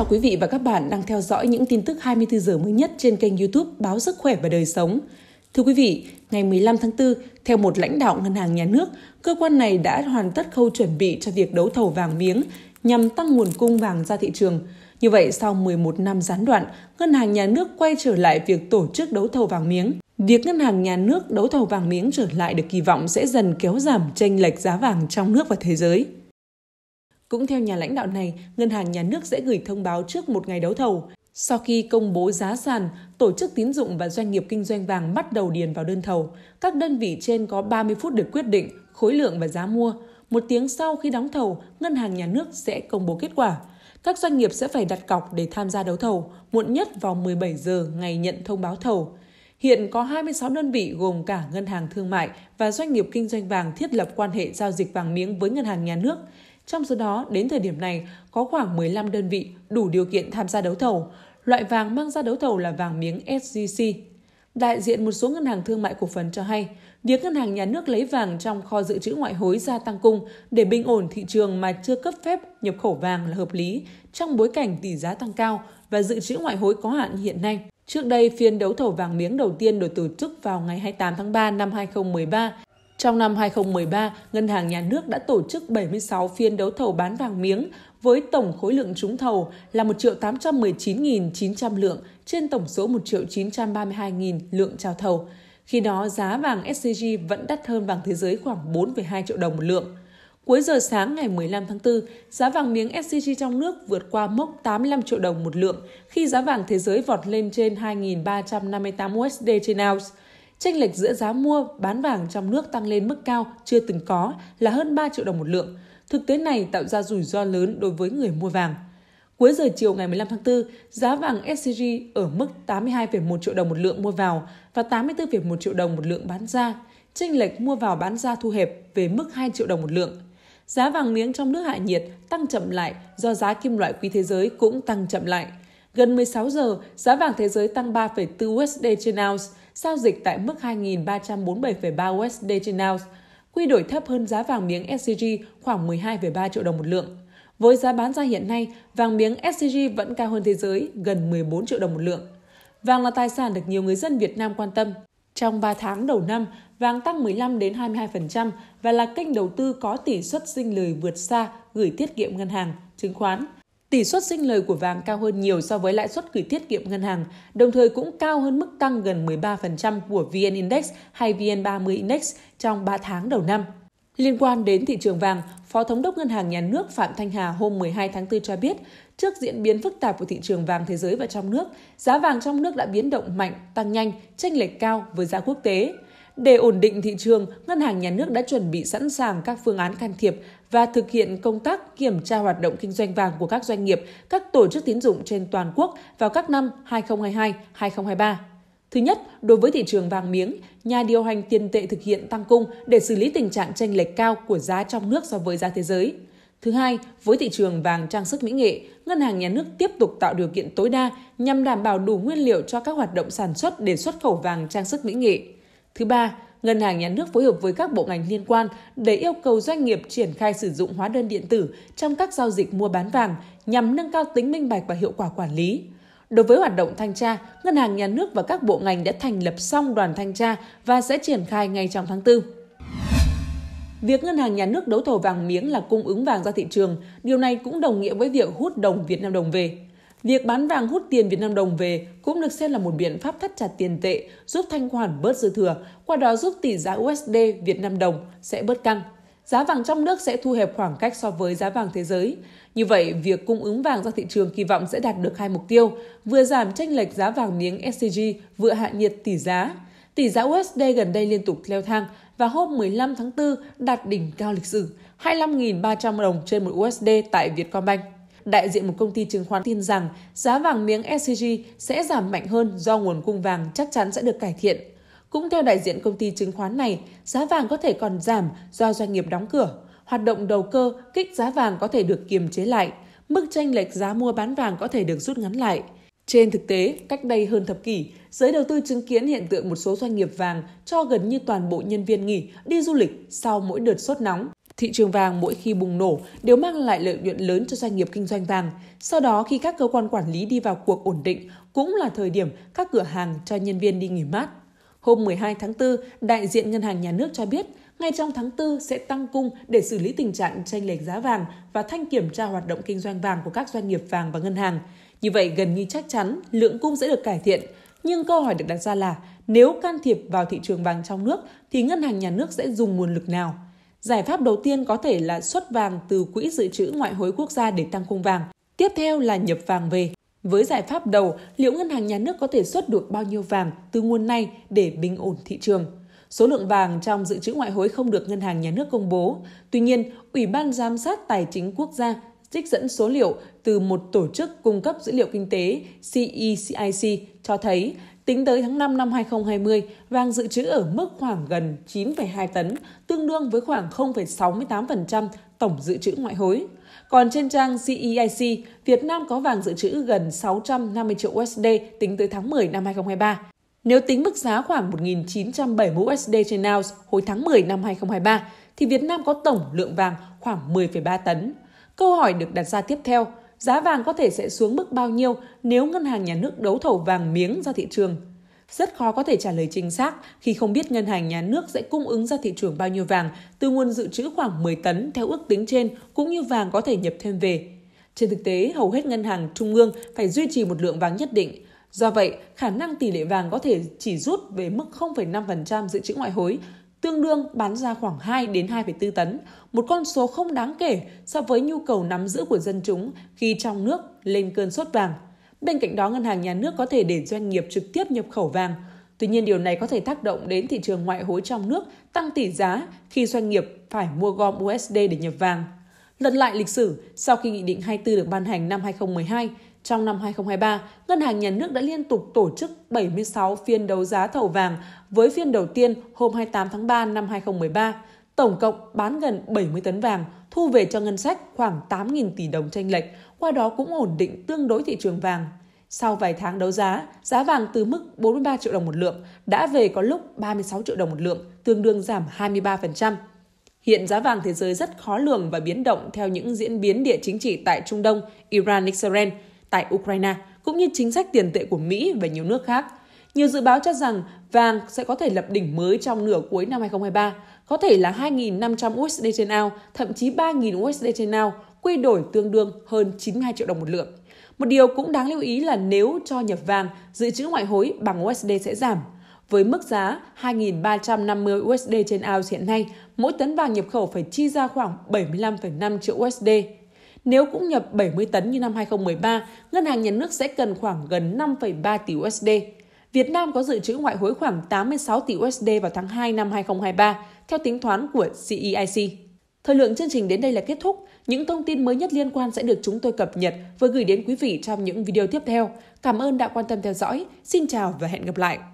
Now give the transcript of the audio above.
chào quý vị và các bạn đang theo dõi những tin tức 24 giờ mới nhất trên kênh YouTube Báo Sức khỏe và Đời sống. Thưa quý vị, ngày 15 tháng 4, theo một lãnh đạo ngân hàng nhà nước, cơ quan này đã hoàn tất khâu chuẩn bị cho việc đấu thầu vàng miếng nhằm tăng nguồn cung vàng ra thị trường. Như vậy, sau 11 năm gián đoạn, ngân hàng nhà nước quay trở lại việc tổ chức đấu thầu vàng miếng. Việc ngân hàng nhà nước đấu thầu vàng miếng trở lại được kỳ vọng sẽ dần kéo giảm chênh lệch giá vàng trong nước và thế giới. Cũng theo nhà lãnh đạo này, ngân hàng nhà nước sẽ gửi thông báo trước một ngày đấu thầu. Sau khi công bố giá sàn, tổ chức tín dụng và doanh nghiệp kinh doanh vàng bắt đầu điền vào đơn thầu. Các đơn vị trên có 30 phút để quyết định khối lượng và giá mua. Một tiếng sau khi đóng thầu, ngân hàng nhà nước sẽ công bố kết quả. Các doanh nghiệp sẽ phải đặt cọc để tham gia đấu thầu, muộn nhất vào 17 giờ ngày nhận thông báo thầu. Hiện có 26 đơn vị gồm cả ngân hàng thương mại và doanh nghiệp kinh doanh vàng thiết lập quan hệ giao dịch vàng miếng với ngân hàng nhà nước. Trong số đó, đến thời điểm này, có khoảng 15 đơn vị đủ điều kiện tham gia đấu thầu. Loại vàng mang ra đấu thầu là vàng miếng SGC. Đại diện một số ngân hàng thương mại cổ phần cho hay, việc ngân hàng nhà nước lấy vàng trong kho dự trữ ngoại hối gia tăng cung để bình ổn thị trường mà chưa cấp phép nhập khẩu vàng là hợp lý trong bối cảnh tỷ giá tăng cao và dự trữ ngoại hối có hạn hiện nay. Trước đây, phiên đấu thầu vàng miếng đầu tiên được tổ chức vào ngày 28 tháng 3 năm 2013 trong năm 2013, Ngân hàng Nhà nước đã tổ chức 76 phiên đấu thầu bán vàng miếng với tổng khối lượng trúng thầu là 1 819.900 lượng trên tổng số 1 932.000 lượng trao thầu. Khi đó, giá vàng SCG vẫn đắt hơn vàng thế giới khoảng 4,2 triệu đồng một lượng. Cuối giờ sáng ngày 15 tháng 4, giá vàng miếng SCG trong nước vượt qua mốc 85 triệu đồng một lượng khi giá vàng thế giới vọt lên trên 2.358 USD trên ounce. Chênh lệch giữa giá mua bán vàng trong nước tăng lên mức cao chưa từng có là hơn 3 triệu đồng một lượng. Thực tế này tạo ra rủi ro lớn đối với người mua vàng. Cuối giờ chiều ngày 15 tháng 4, giá vàng SCG ở mức 82,1 triệu đồng một lượng mua vào và 84,1 triệu đồng một lượng bán ra. Chênh lệch mua vào bán ra thu hẹp về mức 2 triệu đồng một lượng. Giá vàng miếng trong nước hạ nhiệt tăng chậm lại do giá kim loại quý thế giới cũng tăng chậm lại. Gần 16 giờ, giá vàng thế giới tăng 3,4 USD trên ounce, giao dịch tại mức 2.347,3 USD trên ounce, quy đổi thấp hơn giá vàng miếng SCG khoảng 12,3 triệu đồng một lượng. Với giá bán ra hiện nay, vàng miếng SCG vẫn cao hơn thế giới, gần 14 triệu đồng một lượng. Vàng là tài sản được nhiều người dân Việt Nam quan tâm. Trong 3 tháng đầu năm, vàng tăng 15 đến 22% và là kênh đầu tư có tỷ suất sinh lời vượt xa gửi tiết kiệm ngân hàng, chứng khoán – Tỷ suất sinh lời của vàng cao hơn nhiều so với lãi suất gửi tiết kiệm ngân hàng, đồng thời cũng cao hơn mức tăng gần 13% của VN Index hay VN30 Index trong 3 tháng đầu năm. Liên quan đến thị trường vàng, Phó Thống đốc Ngân hàng Nhà nước Phạm Thanh Hà hôm 12 tháng 4 cho biết, trước diễn biến phức tạp của thị trường vàng thế giới và trong nước, giá vàng trong nước đã biến động mạnh, tăng nhanh, chênh lệch cao với giá quốc tế. Để ổn định thị trường, Ngân hàng Nhà nước đã chuẩn bị sẵn sàng các phương án can thiệp và thực hiện công tác kiểm tra hoạt động kinh doanh vàng của các doanh nghiệp, các tổ chức tín dụng trên toàn quốc vào các năm 2022, 2023. Thứ nhất, đối với thị trường vàng miếng, nhà điều hành tiền tệ thực hiện tăng cung để xử lý tình trạng chênh lệch cao của giá trong nước so với giá thế giới. Thứ hai, với thị trường vàng trang sức mỹ nghệ, ngân hàng nhà nước tiếp tục tạo điều kiện tối đa nhằm đảm bảo đủ nguyên liệu cho các hoạt động sản xuất để xuất khẩu vàng trang sức mỹ nghệ. Thứ ba, Ngân hàng Nhà nước phối hợp với các bộ ngành liên quan để yêu cầu doanh nghiệp triển khai sử dụng hóa đơn điện tử trong các giao dịch mua bán vàng nhằm nâng cao tính minh bạch và hiệu quả quản lý. Đối với hoạt động thanh tra, Ngân hàng Nhà nước và các bộ ngành đã thành lập xong đoàn thanh tra và sẽ triển khai ngay trong tháng 4. Việc Ngân hàng Nhà nước đấu thầu vàng miếng là cung ứng vàng ra thị trường, điều này cũng đồng nghĩa với việc hút đồng Việt Nam đồng về. Việc bán vàng hút tiền Việt Nam đồng về cũng được xem là một biện pháp thắt chặt tiền tệ, giúp thanh khoản bớt dư thừa, qua đó giúp tỷ giá USD Việt Nam đồng sẽ bớt căng. Giá vàng trong nước sẽ thu hẹp khoảng cách so với giá vàng thế giới. Như vậy, việc cung ứng vàng ra thị trường kỳ vọng sẽ đạt được hai mục tiêu, vừa giảm tranh lệch giá vàng miếng SCG, vừa hạ nhiệt tỷ giá. Tỷ giá USD gần đây liên tục leo thang và hôm 15 tháng 4 đạt đỉnh cao lịch sử 25.300 đồng trên một USD tại Vietcombank. Đại diện một công ty chứng khoán tin rằng giá vàng miếng SCG sẽ giảm mạnh hơn do nguồn cung vàng chắc chắn sẽ được cải thiện. Cũng theo đại diện công ty chứng khoán này, giá vàng có thể còn giảm do doanh nghiệp đóng cửa. Hoạt động đầu cơ kích giá vàng có thể được kiềm chế lại, mức tranh lệch giá mua bán vàng có thể được rút ngắn lại. Trên thực tế, cách đây hơn thập kỷ, giới đầu tư chứng kiến hiện tượng một số doanh nghiệp vàng cho gần như toàn bộ nhân viên nghỉ đi du lịch sau mỗi đợt sốt nóng. Thị trường vàng mỗi khi bùng nổ đều mang lại lợi nhuận lớn cho doanh nghiệp kinh doanh vàng. Sau đó khi các cơ quan quản lý đi vào cuộc ổn định, cũng là thời điểm các cửa hàng cho nhân viên đi nghỉ mát. Hôm 12 tháng 4, đại diện Ngân hàng Nhà nước cho biết, ngay trong tháng 4 sẽ tăng cung để xử lý tình trạng tranh lệch giá vàng và thanh kiểm tra hoạt động kinh doanh vàng của các doanh nghiệp vàng và ngân hàng. Như vậy gần như chắc chắn lượng cung sẽ được cải thiện. Nhưng câu hỏi được đặt ra là nếu can thiệp vào thị trường vàng trong nước thì ngân hàng nhà nước sẽ dùng nguồn lực nào? Giải pháp đầu tiên có thể là xuất vàng từ quỹ dự trữ ngoại hối quốc gia để tăng cung vàng. Tiếp theo là nhập vàng về. Với giải pháp đầu, liệu ngân hàng nhà nước có thể xuất được bao nhiêu vàng từ nguồn này để bình ổn thị trường? Số lượng vàng trong dự trữ ngoại hối không được ngân hàng nhà nước công bố. Tuy nhiên, Ủy ban giám sát tài chính quốc gia trích dẫn số liệu từ một tổ chức cung cấp dữ liệu kinh tế CECIC e cho thấy Tính tới tháng 5 năm 2020, vàng dự trữ ở mức khoảng gần 9,2 tấn, tương đương với khoảng 0,68% tổng dự trữ ngoại hối. Còn trên trang CEIC, e Việt Nam có vàng dự trữ gần 650 triệu USD tính tới tháng 10 năm 2023. Nếu tính mức giá khoảng 1.970 USD trên ounce hồi tháng 10 năm 2023, thì Việt Nam có tổng lượng vàng khoảng 10,3 tấn. Câu hỏi được đặt ra tiếp theo, giá vàng có thể sẽ xuống mức bao nhiêu nếu ngân hàng nhà nước đấu thầu vàng miếng ra thị trường. Rất khó có thể trả lời chính xác khi không biết ngân hàng nhà nước sẽ cung ứng ra thị trường bao nhiêu vàng từ nguồn dự trữ khoảng 10 tấn theo ước tính trên cũng như vàng có thể nhập thêm về. Trên thực tế, hầu hết ngân hàng trung ương phải duy trì một lượng vàng nhất định. Do vậy, khả năng tỷ lệ vàng có thể chỉ rút về mức 0,5% dự trữ ngoại hối tương đương bán ra khoảng 2 đến 2,4 tấn, một con số không đáng kể so với nhu cầu nắm giữ của dân chúng khi trong nước lên cơn sốt vàng. Bên cạnh đó, ngân hàng nhà nước có thể để doanh nghiệp trực tiếp nhập khẩu vàng. Tuy nhiên, điều này có thể tác động đến thị trường ngoại hối trong nước tăng tỷ giá khi doanh nghiệp phải mua gom USD để nhập vàng. Lật lại lịch sử, sau khi Nghị định 24 được ban hành năm 2012, trong năm 2023, Ngân hàng Nhà nước đã liên tục tổ chức 76 phiên đấu giá thầu vàng với phiên đầu tiên hôm 28 tháng 3 năm 2013, tổng cộng bán gần 70 tấn vàng, thu về cho ngân sách khoảng 8.000 tỷ đồng tranh lệch, qua đó cũng ổn định tương đối thị trường vàng. Sau vài tháng đấu giá, giá vàng từ mức 43 triệu đồng một lượng đã về có lúc 36 triệu đồng một lượng, tương đương giảm 23%. Hiện giá vàng thế giới rất khó lường và biến động theo những diễn biến địa chính trị tại Trung Đông, Iran, Israel – tại Ukraine cũng như chính sách tiền tệ của Mỹ và nhiều nước khác. Nhiều dự báo cho rằng vàng sẽ có thể lập đỉnh mới trong nửa cuối năm 2023, có thể là 2.500 USD trên ao, thậm chí 3.000 USD trên ao, quy đổi tương đương hơn 92 triệu đồng một lượng. Một điều cũng đáng lưu ý là nếu cho nhập vàng, dự trữ ngoại hối bằng USD sẽ giảm. Với mức giá 2.350 USD trên ounce hiện nay, mỗi tấn vàng nhập khẩu phải chi ra khoảng 75,5 triệu USD nếu cũng nhập 70 tấn như năm 2013, ngân hàng nhà nước sẽ cần khoảng gần 5,3 tỷ USD. Việt Nam có dự trữ ngoại hối khoảng 86 tỷ USD vào tháng 2 năm 2023, theo tính toán của CEIC. E Thời lượng chương trình đến đây là kết thúc. Những thông tin mới nhất liên quan sẽ được chúng tôi cập nhật và gửi đến quý vị trong những video tiếp theo. Cảm ơn đã quan tâm theo dõi. Xin chào và hẹn gặp lại!